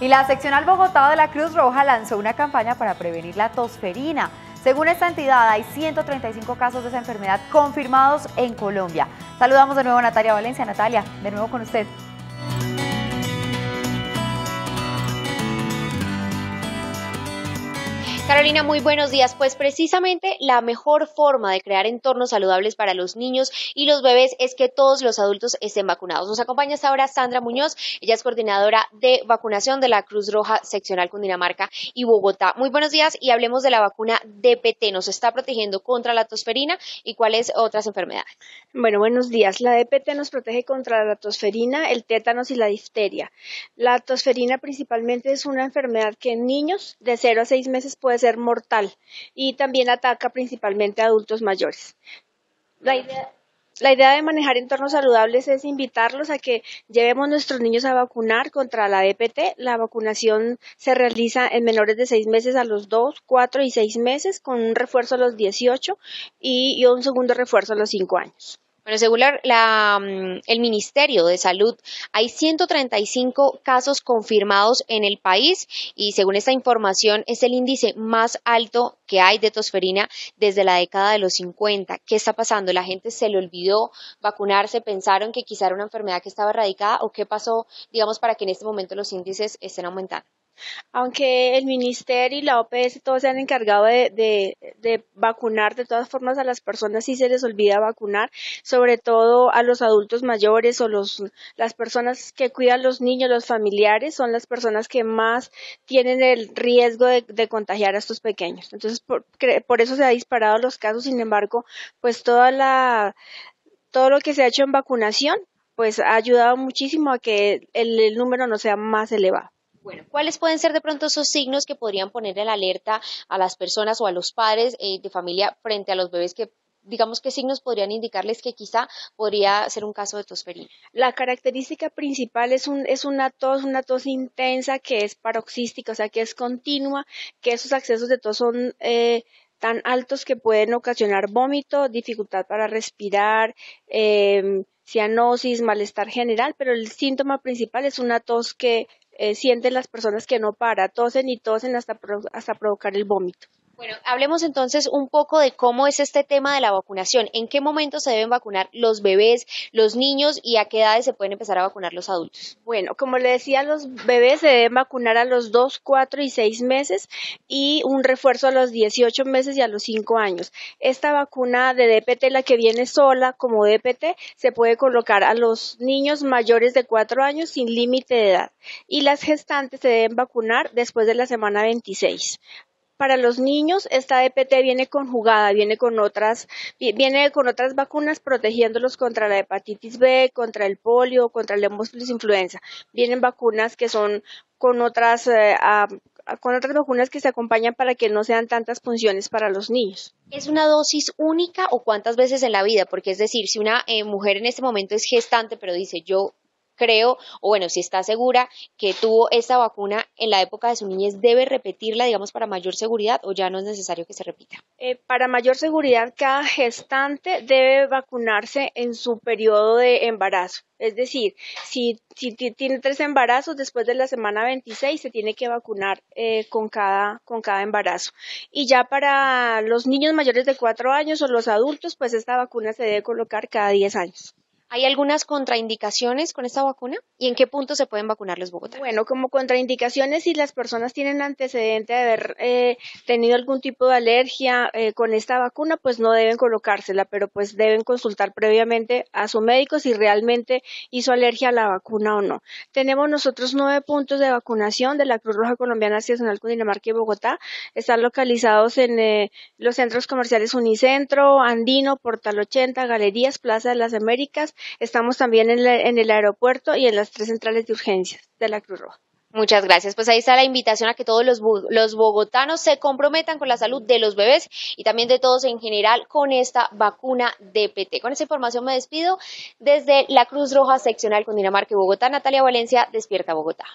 Y la seccional Bogotá de la Cruz Roja lanzó una campaña para prevenir la tosferina. Según esta entidad, hay 135 casos de esa enfermedad confirmados en Colombia. Saludamos de nuevo a Natalia Valencia. Natalia, de nuevo con usted. Carolina, muy buenos días. Pues precisamente la mejor forma de crear entornos saludables para los niños y los bebés es que todos los adultos estén vacunados. Nos acompaña ahora Sandra Muñoz, ella es coordinadora de vacunación de la Cruz Roja Seccional Cundinamarca y Bogotá. Muy buenos días y hablemos de la vacuna DPT. ¿Nos está protegiendo contra la tosferina y cuáles otras enfermedades? Bueno, buenos días. La DPT nos protege contra la tosferina, el tétanos y la difteria. La tosferina principalmente es una enfermedad que en niños de 0 a 6 meses puede ser mortal y también ataca principalmente a adultos mayores. La idea, de manejar entornos saludables es invitarlos a que llevemos nuestros niños a vacunar contra la DPT. La vacunación se realiza en menores de seis meses a los dos, cuatro y seis meses con un refuerzo a los 18 y, un segundo refuerzo a los cinco años. Bueno, según mm, el Ministerio de Salud, hay 135 casos confirmados en el país y según esta información es el índice más alto que hay de tosferina desde la década de los 50. ¿Qué está pasando? La gente se le olvidó vacunarse, pensaron que quizá era una enfermedad que estaba erradicada o qué pasó, digamos, para que en este momento los índices estén aumentando aunque el ministerio y la OPS todos se han encargado de, vacunar, de todas formas a las personas sí se les olvida vacunar, sobre todo a los adultos mayores o las personas que cuidan los niños, los familiares, son las personas que más tienen el riesgo de, contagiar a estos pequeños. Entonces, por, eso se han disparado los casos, sin embargo, pues toda Todo lo que se ha hecho en vacunación, pues ha ayudado muchísimo a que el número no sea más elevado. Bueno, ¿cuáles pueden ser de pronto esos signos que podrían poner en alerta a las personas o a los padres eh, de familia frente a los bebés que digamos, qué signos podrían indicarles que quizá podría ser un caso de tosferina. La característica principal es, es una tos, una tos intensa que es paroxística, o sea, que es continua, que esos accesos de tos son eh, tan altos que pueden ocasionar vómito, dificultad para respirar, eh, cianosis, malestar general, pero el síntoma principal es una tos que eh, sienten las personas que no para, tosen y tosen hasta, hasta provocar el vómito. Bueno, hablemos entonces un poco de cómo es este tema de la vacunación. ¿En qué momento se deben vacunar los bebés, los niños y a qué edades se pueden empezar a vacunar los adultos? Bueno, como le decía, los bebés se deben vacunar a los 2, 4 y 6 meses y un refuerzo a los 18 meses y a los 5 años. Esta vacuna de DPT, la que viene sola como DPT, se puede colocar a los niños mayores de 4 años sin límite de edad y las gestantes se deben vacunar después de la semana 26. Para los niños, esta EPT viene conjugada, viene con otras, viene con otras vacunas protegiéndolos contra la hepatitis B, contra el polio, contra la hemófilis influenza. Vienen vacunas que son con otras, eh, con otras vacunas que se acompañan para que no sean tantas funciones para los niños. ¿Es una dosis única o cuántas veces en la vida? Porque es decir, si una eh, mujer en este momento es gestante, pero dice yo creo, o bueno, si está segura que tuvo esta vacuna en la época de su niñez, debe repetirla, digamos, para mayor seguridad o ya no es necesario que se repita? Eh, para mayor seguridad, cada gestante debe vacunarse en su periodo de embarazo. Es decir, si, tiene tres embarazos, después de la semana 26 se tiene que vacunar eh, con, cada, con cada embarazo. Y ya para los niños mayores de cuatro años o los adultos, pues esta vacuna se debe colocar cada 10 años. ¿Hay algunas contraindicaciones con esta vacuna? ¿Y en qué punto se pueden vacunar los Bogotá. Bueno, como contraindicaciones, si las personas tienen antecedente de haber eh, tenido algún tipo de alergia eh, con esta vacuna, pues no deben colocársela, pero pues deben consultar previamente a su médico si realmente hizo alergia a la vacuna o no. Tenemos nosotros nueve puntos de vacunación de la Cruz Roja Colombiana Nacional Dinamarca y Bogotá. Están localizados en eh, los centros comerciales Unicentro, Andino, Portal 80, Galerías, Plaza de las Américas, Estamos también en, el aeropuerto y en las tres centrales de urgencias de la Cruz Roja. Muchas gracias. Pues ahí está la invitación a que todos los, bogotanos se comprometan con la salud de los bebés y también de todos en general con esta vacuna DPT. Con esa información me despido desde la Cruz Roja Seccional con Dinamarca y Bogotá. Natalia Valencia, Despierta Bogotá.